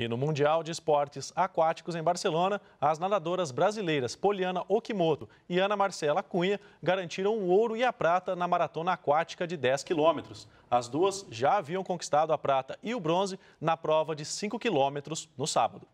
E no Mundial de Esportes Aquáticos em Barcelona, as nadadoras brasileiras Poliana Okimoto e Ana Marcela Cunha garantiram o ouro e a prata na maratona aquática de 10 quilômetros. As duas já haviam conquistado a prata e o bronze na prova de 5 quilômetros no sábado.